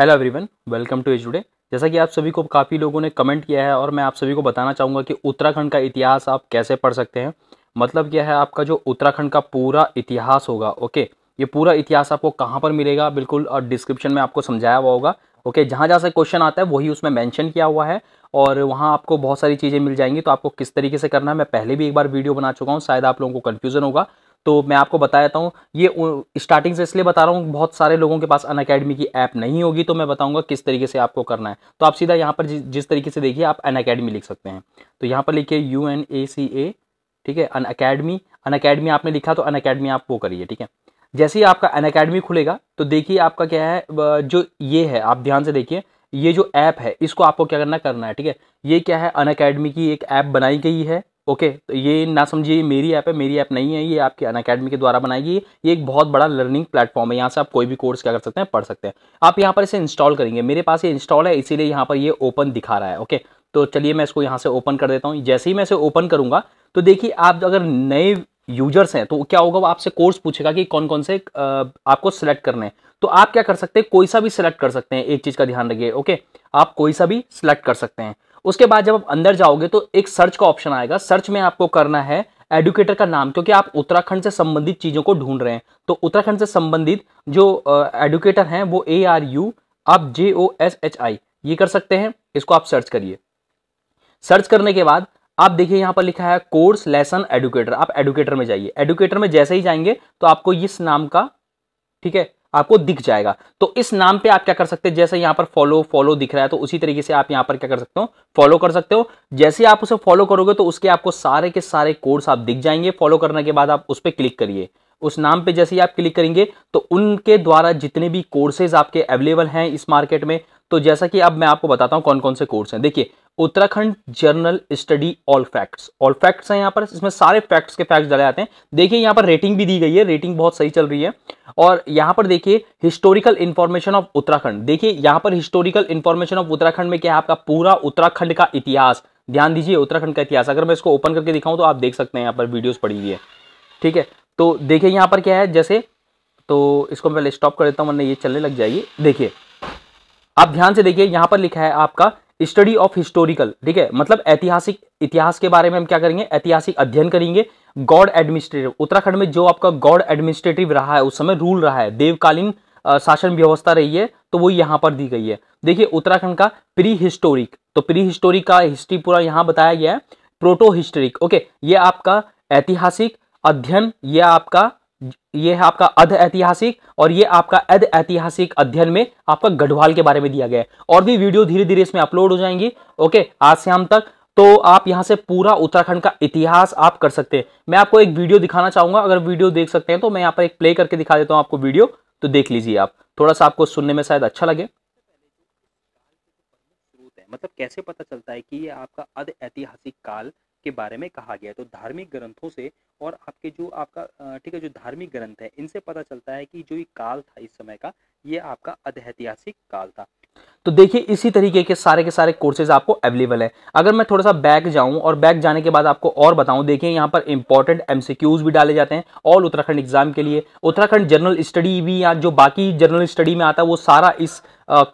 hello everyone welcome to edge today जैसा कि आप सभी को काफ़ी लोगों ने कमेंट किया है और मैं आप सभी को बताना चाहूँगा कि उत्तराखंड का इतिहास आप कैसे पढ़ सकते हैं मतलब क्या है आपका जो उत्तराखंड का पूरा इतिहास होगा ओके ये पूरा इतिहास आपको कहाँ पर मिलेगा बिल्कुल और डिस्क्रिप्शन में आपको समझाया हुआ होगा ओके जहाँ जहाँ से क्वेश्चन आता है वही उसमें मैंशन किया हुआ है और वहाँ आपको बहुत सारी चीज़ें मिल जाएंगी तो आपको किस तरीके से करना है मैं पहले भी एक बार वीडियो बना चुका हूँ शायद आप लोगों को कन्फ्यूज़न होगा तो मैं आपको बता देता हूँ ये स्टार्टिंग से इसलिए बता रहा हूँ बहुत सारे लोगों के पास अन अकेडमी की ऐप नहीं होगी तो मैं बताऊँगा किस तरीके से आपको करना है तो आप सीधा यहाँ पर जिस तरीके से देखिए आप अन अकेडमी लिख सकते हैं तो यहाँ पर लिखिए यू एन ए सी ए ठीक है अन अकेडमी अन अकेडमी आपने लिखा तो अन अकेडमी आप वो करिए ठीक है जैसे ही आपका अन अकेडमी खुलेगा तो देखिए आपका क्या है जो ये है आप ध्यान से देखिए ये जो ऐप है इसको आपको क्या करना करना है ठीक है ये क्या है अन अकेडमी की एक ऐप बनाई गई है ओके तो ये ना समझिए मेरी ऐप है मेरी ऐप नहीं है ये आपके अन अकेडमी के द्वारा बनाई गई ये एक बहुत बड़ा लर्निंग प्लेटफॉर्म है यहाँ से आप कोई भी कोर्स क्या कर सकते हैं पढ़ सकते हैं आप यहाँ पर इसे इंस्टॉल करेंगे मेरे पास ये इंस्टॉल है इसीलिए यहाँ पर ये ओपन दिखा रहा है ओके तो चलिए मैं इसको यहाँ से ओपन कर देता हूँ जैसे ही मैं इसे ओपन करूँगा तो देखिए आप अगर नए यूजर्स हैं तो क्या होगा वो आपसे कोर्स पूछेगा कि कौन कौन से आपको सिलेक्ट करने हैं तो आप क्या कर सकते हैं कोई सा भी सिलेक्ट कर सकते हैं एक चीज़ का ध्यान रखिए ओके आप कोई सा भी सिलेक्ट कर सकते हैं उसके बाद जब आप अंदर जाओगे तो एक सर्च का ऑप्शन आएगा सर्च में आपको करना है एडुकेटर का नाम क्योंकि आप उत्तराखंड से संबंधित चीज़ों को ढूंढ रहे हैं तो उत्तराखंड से संबंधित जो एडुकेटर हैं वो ए आर यू आप जे ओ एस एच आई ये कर सकते हैं इसको आप सर्च करिए सर्च करने के बाद आप देखिए यहां पर लिखा है कोर्स लेसन एडुकेटर आप एडुकेटर में जाइए एडुकेटर में जैसे ही जाएंगे तो आपको इस नाम का ठीक है आपको दिख जाएगा तो इस नाम पे आप क्या कर सकते हैं जैसे यहां पर फॉलो फॉलो दिख रहा है तो उसी तरीके से आप यहां पर क्या कर सकते हो फॉलो कर सकते हो जैसे आप उसे फॉलो करोगे तो उसके आपको सारे के सारे कोर्स आप दिख जाएंगे फॉलो करने के बाद आप उस पर क्लिक करिए उस नाम पे जैसे ही आप क्लिक करेंगे तो उनके द्वारा जितने भी कोर्सेज आपके अवेलेबल हैं इस मार्केट में तो जैसा कि अब मैं आपको बताता हूं कौन कौन से कोर्स हैं देखिए Uttarakhand general study all facts all facts हैं यहाँ पर इसमें सारे फैक्ट्स के फैक्ट्स डाले जाते हैं देखिए यहाँ पर रेटिंग भी दी गई है रेटिंग बहुत सही चल रही है और यहाँ पर देखिए हिस्टोरिकल इन्फॉर्मेशन ऑफ उत्तराखंड देखिए यहाँ पर हिस्टोरिकल इन्फॉर्मेशन ऑफ उत्तराखंड में क्या है आपका पूरा उत्तराखंड का इतिहास ध्यान दीजिए उत्तराखंड का इतिहास अगर मैं इसको ओपन करके दिखाऊं तो आप देख सकते हैं यहाँ पर वीडियोज पड़ी हुई है ठीक है तो देखिए यहाँ पर क्या है जैसे तो इसको मैं पहले स्टॉप कर देता हूँ वरना ये चलने लग जाइए देखिए आप ध्यान से देखिए यहाँ पर लिखा है आपका स्टडी ऑफ हिस्टोरिकल ठीक है मतलब ऐतिहासिक इतिहास के बारे में हम क्या करेंगे ऐतिहासिक अध्ययन करेंगे गॉड एडमिनिस्ट्रेटिव उत्तराखंड में जो आपका गॉड एडमिनिस्ट्रेटिव रहा है उस समय रूल रहा है देवकालीन शासन व्यवस्था रही है तो वो यहाँ पर दी गई है देखिए उत्तराखंड का प्री हिस्टोरिक तो प्री हिस्टोरिक का हिस्ट्री पूरा यहाँ बताया गया है प्रोटो हिस्टोरिक ओके ये आपका ऐतिहासिक अध्ययन यह आपका ये है आपका अध ऐतिहासिक और ये आपका अध ऐतिहासिक अध्ययन में आपका गढ़वाल के बारे में दिया गया है और भी वीडियो धीरे धीरे इसमें अपलोड हो जाएंगी ओके आज से हम तक तो आप यहां से पूरा उत्तराखंड का इतिहास आप कर सकते हैं मैं आपको एक वीडियो दिखाना चाहूंगा अगर वीडियो देख सकते हैं तो मैं यहाँ पर एक प्ले करके दिखा देता हूँ आपको वीडियो तो देख लीजिए आप थोड़ा सा आपको सुनने में शायद अच्छा लगे मतलब कैसे पता चलता है कि ये आपका अध ऐतिहासिक काल के बारे में कहा गया है तो धार्मिक ग्रंथों से और आपके जो आपका ठीक है जो धार्मिक ग्रंथ है इनसे पता चलता है कि जो ये काल था इस समय का ये आपका अधिक काल था तो देखिए इसी तरीके के सारे के सारे कोर्सेज आपको अवेलेबल है अगर मैं थोड़ा सा बैक जाऊं और बैक जाने के बाद आपको और बताऊं देखिए यहाँ पर इंपॉर्टेंट एमसीक्यूज भी डाले जाते हैं ऑल उत्तराखंड एग्जाम के लिए उत्तराखंड जनरल स्टडी भी या जो बाकी जनरल स्टडी में आता है वो सारा इस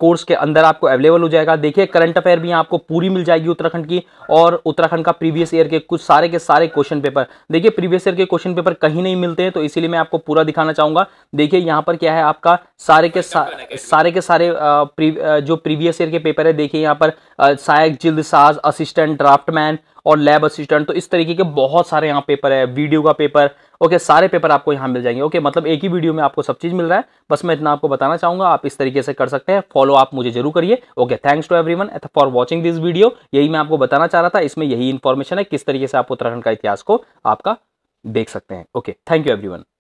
कोर्स के अंदर आपको अवेलेबल हो जाएगा देखिए करंट अफेयर भी आपको पूरी मिल जाएगी उत्तराखंड की और उत्तराखंड का प्रीवियस ईयर के कुछ सारे के सारे क्वेश्चन पेपर देखिए प्रीवियस ईयर के क्वेश्चन पेपर कहीं नहीं मिलते हैं तो इसीलिए मैं आपको पूरा दिखाना चाहूंगा देखिए यहाँ पर क्या है आपका सारे के सा, सारे के सारे आ, जो प्रीवियस ईयर के पेपर है देखिए यहाँ पर सहायक जिल्द साज असिस्टेंट ड्राफ्टमैन और लैब असिस्टेंट तो इस तरीके के बहुत सारे यहाँ पेपर है वीडियो का पेपर ओके सारे पेपर आपको यहाँ मिल जाएंगे ओके मतलब एक ही वीडियो में आपको सब चीज़ मिल रहा है बस मैं इतना आपको बताना चाहूँगा आप इस तरीके से कर सकते हैं फॉलो आप मुझे जरूर करिए okay thanks to everyone for watching this video यही मैं आपको बताना चाह रहा था इसमें यही इन्फॉर्मेशन है किस तरीके से आप उत्तराखंड का इतिहास को आपका देख सकते हैं ओके थैंक यू एवरीवन